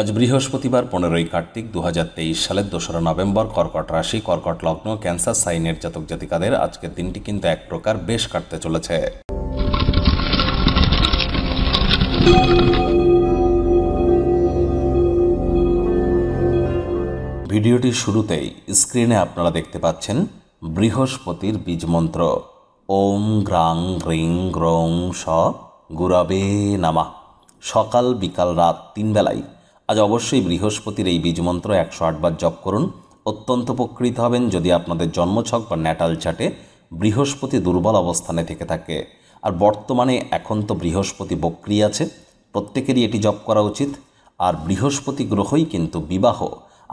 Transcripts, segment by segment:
আজ বৃহস্পতিবার পনেরোই কার্তিক দু সালের দোসরা নভেম্বর কর্কট রাশি কর্কট লগ্ন ক্যান্সার সাইনের জাতক জাতিকাদের আজকের দিনটি কিন্তু এক প্রকার বেশ কাটতে চলেছে ভিডিওটির শুরুতেই স্ক্রিনে আপনারা দেখতে পাচ্ছেন বৃহস্পতির বীজমন্ত্র ওম গ্রাং গ্রিং গ্রং স গুরাবে নামা সকাল বিকাল রাত তিন বেলায় আজ অবশ্যই বৃহস্পতির এই বীজমন্ত্র একশো আটবার জপ করুন অত্যন্ত উপকৃত হবেন যদি আপনাদের জন্মছক বা ন্যাটাল চাটে বৃহস্পতি দুর্বল অবস্থানে থেকে থাকে আর বর্তমানে এখন তো বৃহস্পতি বক্রি আছে প্রত্যেকেরই এটি জপ করা উচিত আর বৃহস্পতি গ্রহই কিন্তু বিবাহ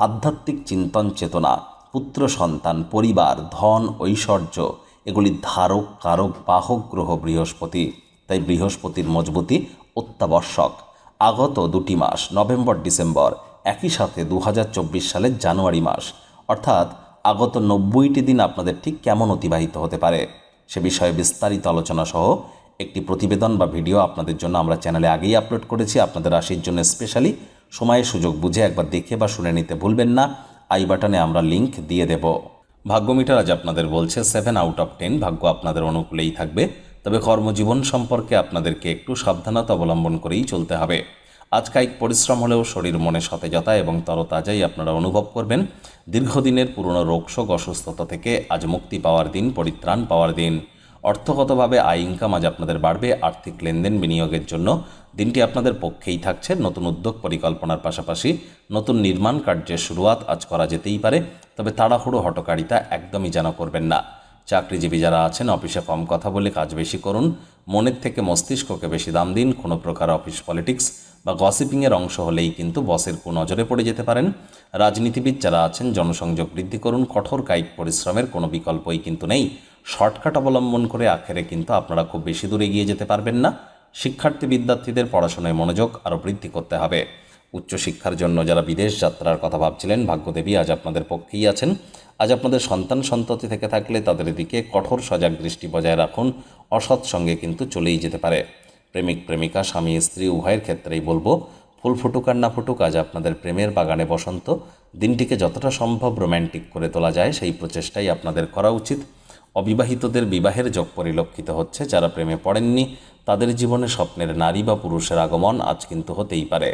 আধ্যাত্মিক চিন্তন চেতনা পুত্র সন্তান পরিবার ধন ঐশ্বর্য এগুলি ধারক কারক বাহক গ্রহ বৃহস্পতি তাই বৃহস্পতির মজবুতি অত্যাবশ্যক আগত দুটি মাস নভেম্বর ডিসেম্বর একই সাথে দু সালের জানুয়ারি মাস অর্থাৎ আগত নব্বইটি দিন আপনাদের ঠিক কেমন অতিবাহিত হতে পারে সে বিষয়ে বিস্তারিত আলোচনা সহ একটি প্রতিবেদন বা ভিডিও আপনাদের জন্য আমরা চ্যানেলে আগেই আপলোড করেছি আপনাদের রাশির জন্য স্পেশালি সময়ের সুযোগ বুঝে একবার দেখে বা শুনে নিতে ভুলবেন না আই বাটনে আমরা লিংক দিয়ে দেব ভাগ্যমিটার আজ আপনাদের বলছে সেভেন আউট অফ টেন ভাগ্য আপনাদের অনুকূলেই থাকবে তবে কর্মজীবন সম্পর্কে আপনাদেরকে একটু সাবধানতা অবলম্বন করেই চলতে হবে আজ কায়িক পরিশ্রম হলেও শরীর মনে সতেজতা এবং তরতাজাই আপনারা অনুভব করবেন দীর্ঘদিনের পুরনো রোগশোক অসুস্থতা থেকে আজ মুক্তি পাওয়ার দিন পরিত্রাণ পাওয়ার দিন অর্থগতভাবে আয় ইনকাম আজ আপনাদের বাড়বে আর্থিক লেনদেন বিনিয়োগের জন্য দিনটি আপনাদের পক্ষেই থাকছে নতুন উদ্যোগ পরিকল্পনার পাশাপাশি নতুন নির্মাণ কার্যের শুরুয়াত আজ করা যেতেই পারে তবে তাড়াহুড়ো হটকারিতা একদমই যেন করবেন না চাকরিজীবী যারা আছেন অফিসে কম কথা বলে কাজ বেশি করুন মনের থেকে মস্তিষ্ককে বেশি দাম দিন কোনো প্রকার অফিস পলিটিক্স বা গসিপিংয়ের অংশ হলেই কিন্তু বসের কুনজরে পড়ে যেতে পারেন রাজনীতিবিদ যারা আছেন জনসংযোগ বৃদ্ধি করুন কঠোর কায়িক পরিশ্রমের কোনো বিকল্পই কিন্তু নেই শর্টকাট অবলম্বন করে আখেরে কিন্তু আপনারা খুব বেশি দূরে এগিয়ে যেতে পারবেন না শিক্ষার্থী বিদ্যার্থীদের পড়াশোনায় মনোযোগ আরও বৃদ্ধি করতে হবে উচ্চশিক্ষার জন্য যারা বিদেশ যাত্রার কথা ভাবছিলেন ভাগ্যদেবী আজ আপনাদের পক্ষেই আছেন আজ আপনাদের সন্তান সন্ততি থেকে থাকলে তাদের দিকে কঠোর সজাগ দৃষ্টি বজায় রাখুন অসৎ সঙ্গে কিন্তু চলেই যেতে পারে প্রেমিক প্রেমিকা স্বামী স্ত্রী উভয়ের ক্ষেত্রেই বলবো ফুল ফুটুক আর না ফুটুক আজ আপনাদের প্রেমের বাগানে বসন্ত দিনটিকে যতটা সম্ভব রোম্যান্টিক করে তোলা যায় সেই প্রচেষ্টাই আপনাদের করা উচিত অবিবাহিতদের বিবাহের যোগ পরিলক্ষিত হচ্ছে যারা প্রেমে পড়েননি তাদের জীবনে স্বপ্নের নারী বা পুরুষের আগমন আজ কিন্তু হতেই পারে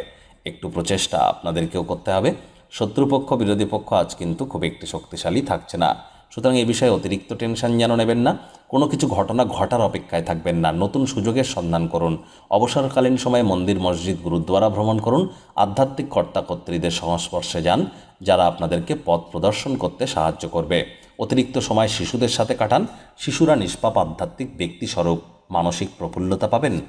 একটু প্রচেষ্টা আপনাদেরকেও করতে হবে শত্রুপক্ষ বিরোধী পক্ষ আজ কিন্তু খুব একটি শক্তিশালী থাকছে না সুতরাং এ বিষয়ে অতিরিক্ত টেনশন যেন নেবেন না কোনো কিছু ঘটনা ঘটার অপেক্ষায় থাকবেন না নতুন সুযোগের সন্ধান করুন অবসরকালীন সময়ে মন্দির মসজিদ গুরুদ্বারা ভ্রমণ করুন আধ্যাত্মিক কর্তাকর্ত্রীদের সংস্পর্শে যান যারা আপনাদেরকে পথ প্রদর্শন করতে সাহায্য করবে অতিরিক্ত সময় শিশুদের সাথে কাটান শিশুরা নিষ্পাপ আধ্যাত্মিক ব্যক্তিস্বরূপ মানসিক প্রফুল্লতা পাবেন